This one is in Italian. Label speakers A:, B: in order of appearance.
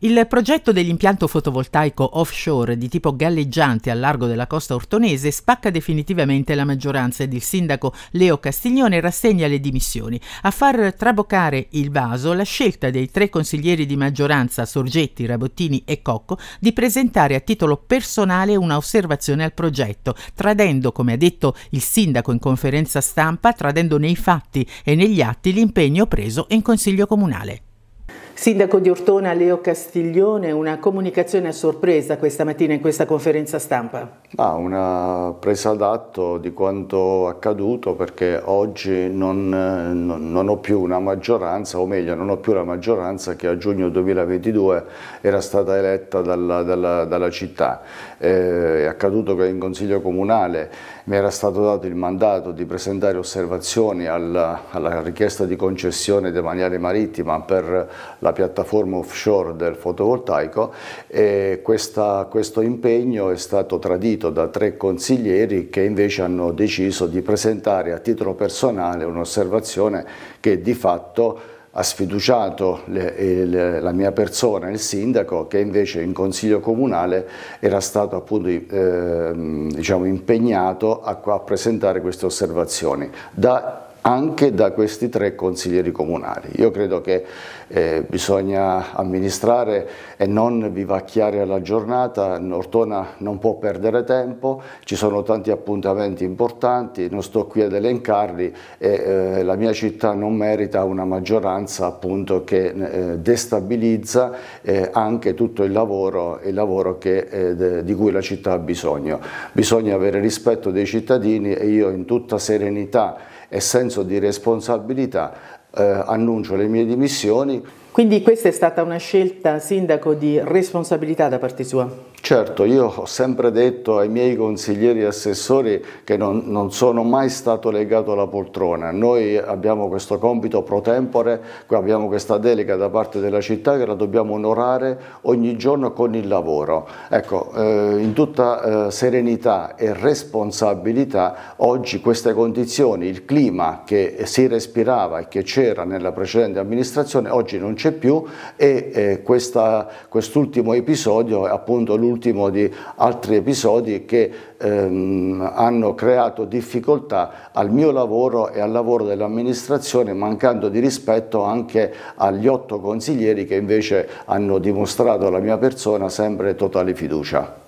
A: Il progetto dell'impianto fotovoltaico offshore di tipo galleggiante al largo della costa ortonese spacca definitivamente la maggioranza ed il sindaco Leo Castiglione rassegna le dimissioni. A far traboccare il vaso la scelta dei tre consiglieri di maggioranza Sorgetti, Rabottini e Cocco di presentare a titolo personale una osservazione al progetto, tradendo, come ha detto il sindaco in conferenza stampa, tradendo nei fatti e negli atti l'impegno preso in consiglio comunale. Sindaco di Ortona Leo Castiglione, una comunicazione a sorpresa questa mattina in questa conferenza stampa.
B: Ah, una presa d'atto di quanto accaduto perché oggi non, non, non, ho più una maggioranza, o meglio non ho più la maggioranza che a giugno 2022 era stata eletta dalla, dalla, dalla città. Eh, è accaduto che in Consiglio Comunale mi era stato dato il mandato di presentare osservazioni alla, alla richiesta di concessione demaniale marittima per la la piattaforma offshore del fotovoltaico e questa, questo impegno è stato tradito da tre consiglieri che invece hanno deciso di presentare a titolo personale un'osservazione che di fatto ha sfiduciato le, le, la mia persona, il sindaco, che invece in consiglio comunale era stato appunto eh, diciamo impegnato a, a presentare queste osservazioni. Da anche da questi tre consiglieri comunali. Io credo che eh, bisogna amministrare e non vivacchiare alla giornata, Nortona non può perdere tempo, ci sono tanti appuntamenti importanti, non sto qui ad elencarli e eh, la mia città non merita una maggioranza appunto, che eh, destabilizza eh, anche tutto il lavoro, il lavoro che, eh, de, di cui la città ha bisogno. Bisogna avere rispetto dei cittadini e io in tutta serenità e senso di responsabilità eh, annuncio le mie dimissioni quindi
A: questa è stata una scelta, Sindaco, di responsabilità da parte sua?
B: Certo, io ho sempre detto ai miei consiglieri e assessori che non, non, sono mai stato legato alla poltrona. Noi abbiamo questo compito pro tempore, abbiamo questa delega da parte della città che la dobbiamo onorare ogni giorno con il lavoro. Ecco, eh, in tutta eh, serenità e responsabilità oggi queste condizioni, il clima che si respirava e che c'era nella precedente amministrazione, oggi non c'è più e eh, quest'ultimo episodio è appunto l'ultimo di altri episodi che ehm, hanno creato difficoltà al mio lavoro e al lavoro dell'amministrazione mancando di rispetto anche agli otto consiglieri che invece hanno dimostrato alla mia persona sempre totale fiducia.